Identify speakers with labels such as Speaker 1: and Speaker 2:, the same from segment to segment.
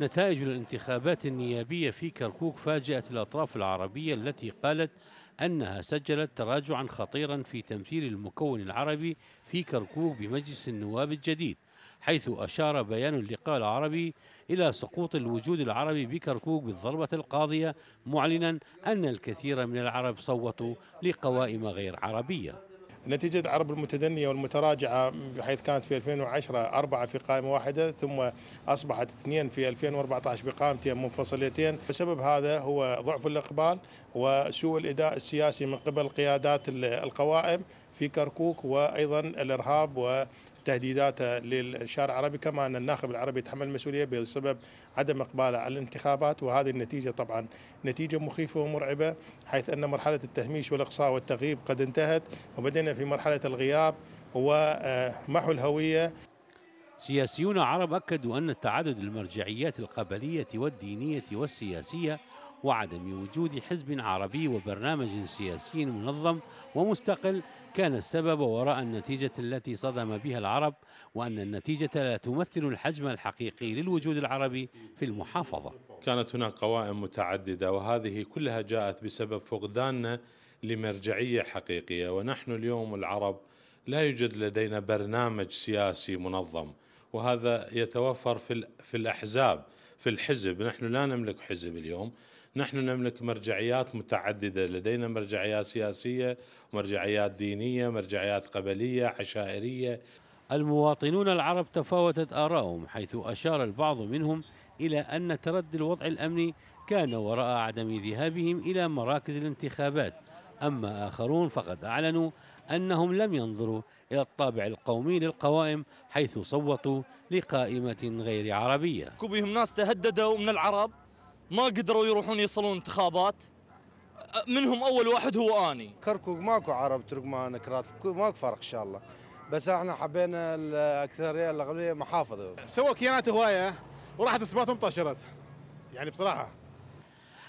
Speaker 1: نتائج الانتخابات النيابية في كركوك فاجأت الأطراف العربية التي قالت أنها سجلت تراجعا خطيرا في تمثيل المكون العربي في كركوك بمجلس النواب الجديد حيث أشار بيان اللقاء العربي إلى سقوط الوجود العربي بكركوك بالضربة القاضية معلنا أن الكثير من العرب صوتوا لقوائم غير عربية نتيجة عرب
Speaker 2: المتدنية والمتراجعة بحيث كانت في 2010 أربعة في قائمة واحدة ثم أصبحت اثنين في 2014 بقائمتين منفصلتين بسبب هذا هو ضعف الإقبال وسوء الإداء السياسي من قبل قيادات القوائم في كركوك وايضا الارهاب و للشارع العربي كما ان الناخب العربي يتحمل المسؤوليه بسبب عدم اقباله على الانتخابات وهذه النتيجه طبعا نتيجه مخيفه ومرعبه حيث ان مرحله التهميش والاقصاء والتغييب قد انتهت وبدينا في مرحله
Speaker 1: الغياب ومحو الهويه سياسيون عرب اكدوا ان تعدد المرجعيات القبليه والدينيه والسياسيه وعدم وجود حزب عربي وبرنامج سياسي منظم ومستقل كان السبب وراء النتيجة التي صدم بها العرب وأن النتيجة لا تمثل الحجم الحقيقي
Speaker 3: للوجود العربي في المحافظة كانت هناك قوائم متعددة وهذه كلها جاءت بسبب فقداننا لمرجعية حقيقية ونحن اليوم العرب لا يوجد لدينا برنامج سياسي منظم وهذا يتوفر في الأحزاب في الحزب نحن لا نملك حزب اليوم نحن نملك مرجعيات متعددة لدينا مرجعيات سياسية مرجعيات دينية مرجعيات قبلية عشائرية المواطنون العرب تفاوتت آراءهم حيث أشار
Speaker 1: البعض منهم إلى أن تردي الوضع الأمني كان وراء عدم ذهابهم إلى مراكز الانتخابات أما آخرون فقد أعلنوا أنهم لم ينظروا إلى الطابع القومي للقوائم حيث صوتوا لقائمة غير عربية كوبيهم ناس تهددوا من العرب ما قدروا يروحون يصلون انتخابات منهم أول واحد هو أني كركوك ماكو عرب تركمان كرات ماكو فرق إن شاء الله بس احنا حبينا الأكثرية الأغلبية محافظة سووا كيانات هواية
Speaker 2: وراحت اثباتهم طشرت يعني بصراحة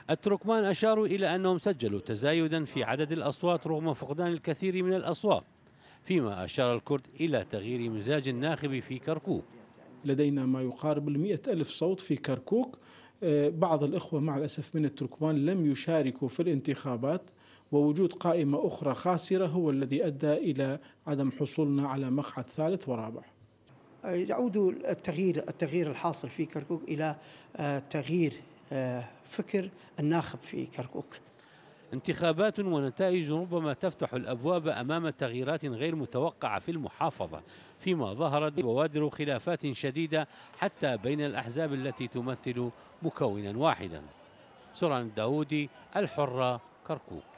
Speaker 1: التركمان أشاروا إلى أنهم سجلوا تزايدا في عدد الأصوات رغم فقدان الكثير من الأصوات فيما أشار الكرد إلى تغيير مزاج الناخب في كركوك لدينا ما يقارب
Speaker 2: المئة ألف صوت في كركوك آه، بعض الإخوة مع الأسف من التركمان لم يشاركوا في الانتخابات ووجود قائمة أخرى خاسرة هو الذي أدى إلى
Speaker 3: عدم حصولنا على مقعد ثالث ورابع آه، يعود التغيير التغيير الحاصل في كركوك إلى آه، تغيير فكر الناخب في كركوك
Speaker 1: انتخابات ونتائج ربما تفتح الأبواب أمام تغييرات غير متوقعة في المحافظة فيما ظهرت بوادر خلافات شديدة حتى بين الأحزاب التي تمثل مكونا واحدا سرعان الداودي الحرة كركوك